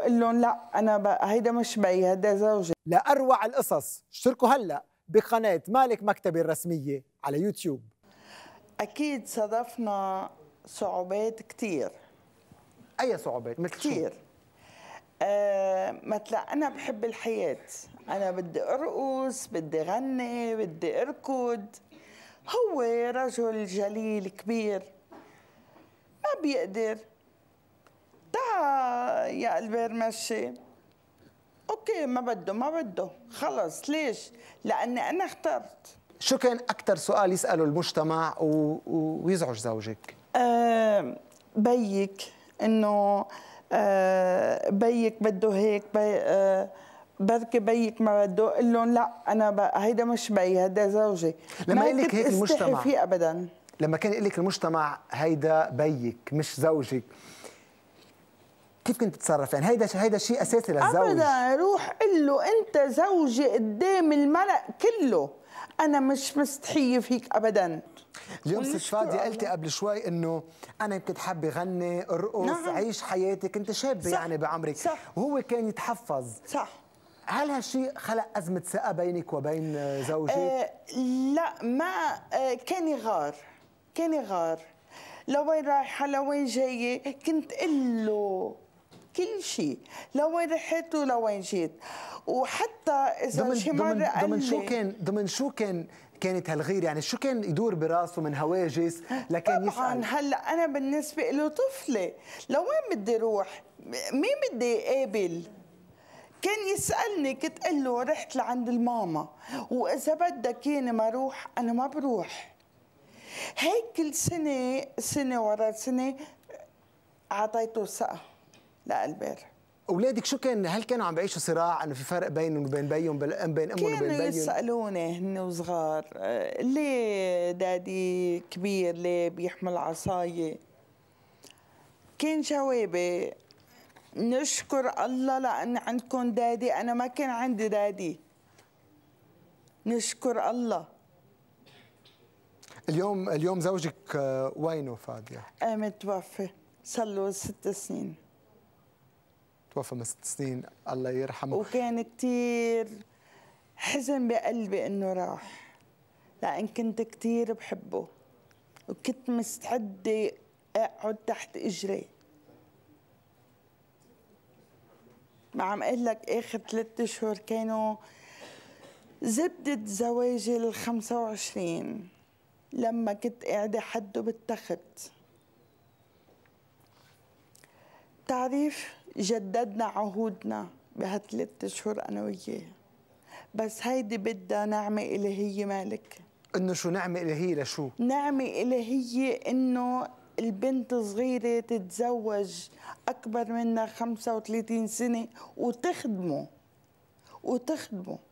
بقول لهم لا انا بقى هيدا مش بي هيدا زوجي لاروع القصص اشتركوا هلا بقناه مالك مكتبي الرسميه على يوتيوب اكيد صادفنا صعوبات كثير اي صعوبات مثل كثير آه مثلا انا بحب الحياه انا بدي ارقص بدي غني بدي اركض هو رجل جليل كبير ما بيقدر يا البير مشي اوكي ما بده ما بده خلص ليش لاني انا اخترت شو كان اكثر سؤال يساله المجتمع و... و... ويزعج زوجك أه بيك انه أه بيك بده هيك بي أه بركي بيك ما بده قل لهم لا انا هيدا مش بي هيدا زوجي لما قال لك هيك المجتمع فيه ابدا لما كان يقول لك المجتمع هيدا بيك مش زوجك كيف كنت تتصرف يعني هيدا هيدا شيء اساسي للزوج ابدا روح قل له انت زوجي قدام المرق كله انا مش مستحيه فيك ابدا اليوم ست فادي قلتي قبل شوي انه انا كنت حابه غني ارقص نعم. عيش حياتي كنت شابه يعني بعمرك صح. وهو كان يتحفظ صح هل هالشيء خلق أزمة ثقة بينك وبين زوجك؟ آه لا ما آه كان يغار كان يغار لوين رايحة لوين جاية كنت قله كل شيء لوين رحت ولوين جيت وحتى اذا شي مره ضمن, ضمن شو كان ضمن شو كان كانت هالغيره يعني شو كان يدور براسه من هواجس لكان طبعاً يسال طبعا هلا انا بالنسبه له طفله لوين بدي روح مين بدي اقابل كان يسألني كنت اقول له رحت لعند الماما وإذا بدك ياني ما أروح أنا ما بروح هيك كل سنة سنة ورا سنة أعطيته ثقة لا البارح اولادك شو كان هل كانوا عم بيعيشوا صراع انه في فرق بينهم وبين بيهم بين بين امهم وبين بيهم كانوا يسالوني هن وصغار آه، ليه دادي كبير ليه بيحمل عصايه كان جوابي نشكر الله لان عندكم دادي انا ما كان عندي دادي نشكر الله اليوم اليوم زوجك آه، وينه فاديه؟ متوفي صار له ست سنين توفى من ست سنين الله يرحمه وكان كثير حزن بقلبي انه راح لان كنت كثير بحبه وكنت مستعده اقعد تحت اجري ما عم اقول لك اخر ثلاث اشهر كانوا زبدة زواجي ال 25 لما كنت قاعدة حده بالتخت تعريف جددنا عهودنا بهالثلاث اشهر انا وياه بس هيدي بدها نعمه الهيه مالك انه شو نعمه الهيه لشو؟ نعمه الهيه انه البنت صغيره تتزوج اكبر منها 35 سنه وتخدمه وتخدمه